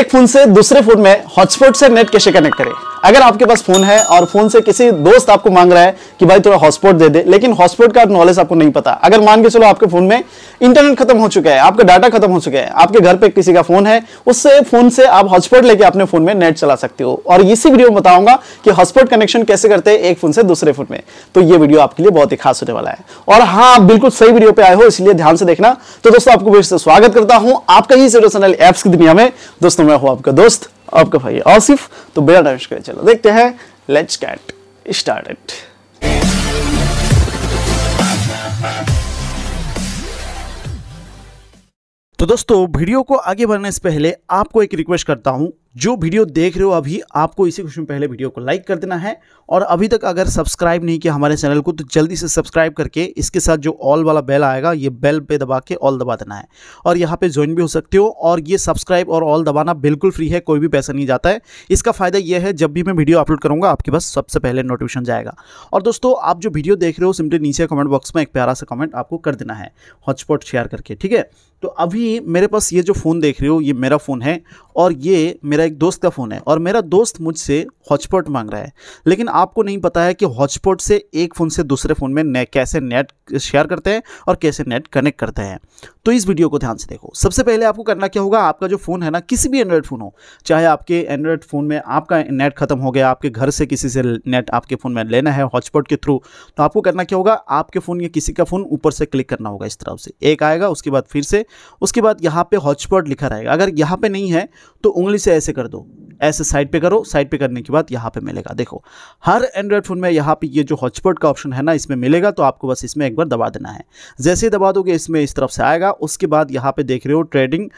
एक फोन से दूसरे फोन में हॉटस्पॉट से नेट कैसे कनेक्ट करें अगर आपके पास फोन है और फोन से किसी दोस्त आपको मांग रहा है कि भाई थोड़ा हॉटस्पॉट दे दे लेकिन हॉटस्पॉट का नॉलेज आपको नहीं पता अगर मान के चलो आपके फोन में इंटरनेट खत्म हो चुका है आपका डाटा खत्म हो चुका है आपके घर पे किसी का फोन है उससे फोन से आप हॉटस्पॉट लेके अपने फोन में नेट चला सकते हो और इसी वीडियो में बताऊंगा कि हॉटस्पॉट कनेक्शन कैसे करते हैं एक फोन से दूसरे फोन में तो ये वीडियो आपके लिए बहुत ही खास होने वाला है और हाँ आप बिल्कुल सही वीडियो पे आए हो इसलिए ध्यान से देखना तो दोस्तों आपको स्वागत करता हूं आपका ही एप्स की दुनिया में दोस्तों मैं हूं आपका दोस्त आपका भाई आसिफ तो बिना टाइम करे चलो देखते हैं लेट्स गेट स्टार्टेड तो दोस्तों वीडियो को आगे बढ़ने से पहले आपको एक रिक्वेस्ट करता हूं जो वीडियो देख रहे हो अभी आपको इसी क्वेश्चन पहले वीडियो को लाइक कर देना है और अभी तक अगर सब्सक्राइब नहीं किया हमारे चैनल को तो जल्दी से सब्सक्राइब करके इसके साथ जो ऑल वाला बेल आएगा ये बेल पे दबा के ऑल दबा देना है और यहाँ पे ज्वाइन भी हो सकते हो और ये सब्सक्राइब और ऑल दबाना बिल्कुल फ्री है कोई भी पैसा नहीं जाता है इसका फ़ायदा यह है जब भी मैं वीडियो अपलोड करूँगा आपके पास सबसे पहले नोटिफिकेशन जाएगा और दोस्तों आप जो वीडियो देख रहे हो सिंपली नीचे कमेंट बॉक्स में एक प्यारा सा कमेंट आपको कर देना है हॉटस्पॉट शेयर करके ठीक है तो अभी मेरे पास ये जो फ़ोन देख रहे हो ये मेरा फ़ोन है और ये मेरा मेरा एक दोस्त का फ़ोन है और मेरा दोस्त मुझसे हॉटस्पॉट मांग रहा है लेकिन आपको नहीं पता है कि हॉटस्पॉट से एक फ़ोन से दूसरे फ़ोन में ने, कैसे नेट शेयर करते हैं और कैसे नेट कनेक्ट करते हैं तो इस वीडियो को ध्यान से देखो सबसे पहले आपको करना क्या होगा आपका जो फ़ोन है ना किसी भी एंड्रॉयड फ़ोन हो चाहे आपके एंड्रॉयड फ़ोन में आपका नेट खत्म हो गया आपके घर से किसी से नेट आपके फ़ोन में लेना है हॉटस्पॉट के थ्रू तो आपको करना क्या होगा आपके फ़ोन या किसी का फ़ोन ऊपर से क्लिक करना होगा इस तरफ से एक आएगा उसके बाद फिर से उसके बाद यहाँ पर हॉटस्पॉट लिखा रहेगा अगर यहाँ पर नहीं है तो उंगली से ऐसे कर दो ऐसे साइड पे करो साइड पे करने के बाद यहाँ पे मिलेगा देखो हर एंड्रॉयड फ़ोन में यहाँ पे ये जो हॉटस्पॉट का ऑप्शन है ना इसमें मिलेगा तो आपको बस इसमें एक बार दबा देना है जैसे ही दबा दोगे इसमें इस तरफ से आएगा उसके बाद यहाँ पे देख रहे हो ट्रेडिंग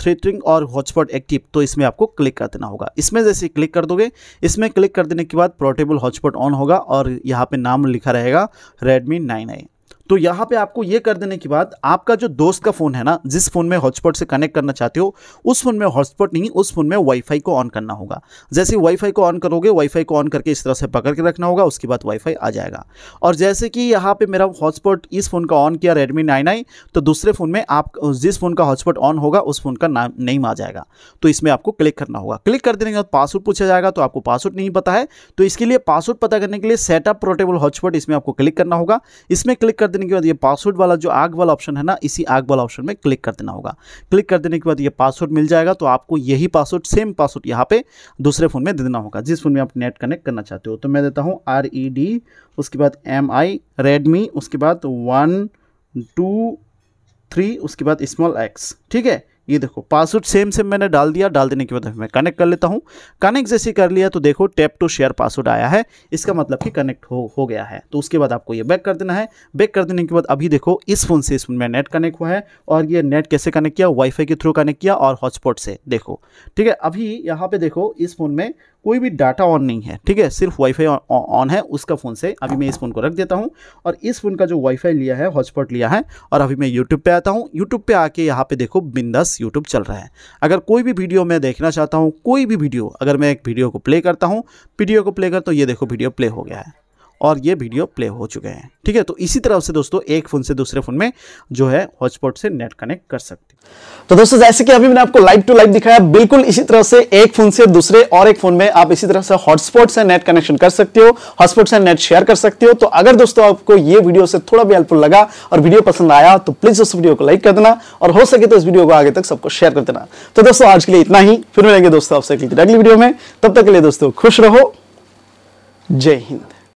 थ्रेटरिंग और हॉटस्पॉट एक्टिव तो इसमें आपको क्लिक कर देना होगा इसमें जैसे क्लिक कर दोगे इसमें क्लिक कर देने के बाद पोर्टेबल हॉटस्पॉट ऑन होगा और यहाँ पे नाम लिखा रहेगा रेडमी नाइन आई तो यहाँ पे आपको ये कर देने के बाद आपका जो दोस्त का फ़ोन है ना जिस फ़ोन में हॉटस्पॉट से कनेक्ट करना चाहते हो उस फ़ोन में हॉटस्पॉट नहीं उस फ़ोन में वाईफाई को ऑन करना होगा जैसे वाईफाई को ऑन करोगे वाईफाई को ऑन करके इस तरह से पकड़ के रखना होगा उसके बाद वाईफाई आ जाएगा और जैसे कि यहाँ पर मेरा हॉटस्पॉट इस फ़ोन का ऑन किया रेडमी नाइन आई तो दूसरे फ़ोन में आप जिस फ़ोन का हॉटस्पॉट ऑन होगा उस फ़ोन का नाम नेम आ जाएगा तो इसमें आपको क्लिक करना होगा क्लिक कर देने के बाद पासवर्ड पूछा जाएगा तो आपको पासवर्ड नहीं पता है तो इसके लिए पासवर्ड पता करने के लिए सेटअप प्रोटेबल हॉटस्पॉट इसमें आपको क्लिक करना होगा इसमें क्लिक कर देने के बाद ये पासवर्ड वाला जो आग वाला ऑप्शन है ना इसी आग वाला ऑप्शन में क्लिक कर देना होगा क्लिक कर देने के बाद ये पासवर्ड मिल जाएगा तो आपको यही पासवर्ड सेम पासवर्ड यहाँ पे दूसरे फ़ोन में दे देना होगा जिस फोन में आप नेट कनेक्ट करना चाहते हो तो मैं देता हूँ आर ई डी उसके बाद एम आई रेडमी उसके बाद वन टू थ्री उसके बाद स्मॉल एक्स ठीक है ये देखो पासवर्ड सेम सेम मैंने डाल दिया डाल देने के बाद मैं कनेक्ट कर लेता हूँ कनेक्ट जैसे कर लिया तो देखो टैप टू शेयर पासवर्ड आया है इसका मतलब कि कनेक्ट हो हो गया है तो उसके बाद आपको ये बैक कर देना है बैक कर देने के बाद अभी देखो इस फोन से इस फोन में नेट कनेक्ट हुआ है और ये नेट कैसे कनेक्ट किया वाईफाई के थ्रू कनेक्ट किया और हॉटस्पॉट से देखो ठीक है अभी यहाँ पे देखो इस फोन में कोई भी डाटा ऑन नहीं है ठीक है सिर्फ वाईफाई ऑन है उसका फ़ोन से अभी मैं इस फ़ोन को रख देता हूँ और इस फ़ोन का जो वाईफाई लिया है हॉटस्पॉट लिया है और अभी मैं यूट्यूब पे आता हूँ यूट्यूब पे आके यहाँ पे देखो बिंदास यूट्यूब चल रहा है अगर कोई भी वीडियो मैं देखना चाहता हूँ कोई भी वीडियो अगर मैं एक वीडियो को प्ले करता हूँ वीडियो को प्ले करता तो हूँ ये देखो वीडियो प्ले हो गया है और ये वीडियो प्ले हो चुके हैं ठीक है तो इसी तरह से दोस्तों एक फ़ोन से दूसरे फ़ोन में जो है हॉटस्पॉट से नेट कनेक्ट कर सकते तो दोस्तों जैसे कि अभी मैंने आपको लाइव टू लाइव दिखाया बिल्कुल इसी तरह से एक फ़ोन से दूसरे और एक फ़ोन में आप इसी तरह से हॉटस्पॉट से नेट कनेक्शन कर सकते हो हॉटस्पॉट से नेट शेयर कर सकते हो तो अगर दोस्तों आपको ये वीडियो से थोड़ा भी हेल्पफुल लगा और वीडियो पसंद आया तो प्लीज़ उस वीडियो को लाइक कर देना और हो सके तो इस वीडियो को आगे तक सबको शेयर कर देना तो दोस्तों आज के लिए इतना ही फिर मिलेंगे दोस्तों आपसे अगली वीडियो में तब तक के लिए दोस्तों खुश रहो जय हिंद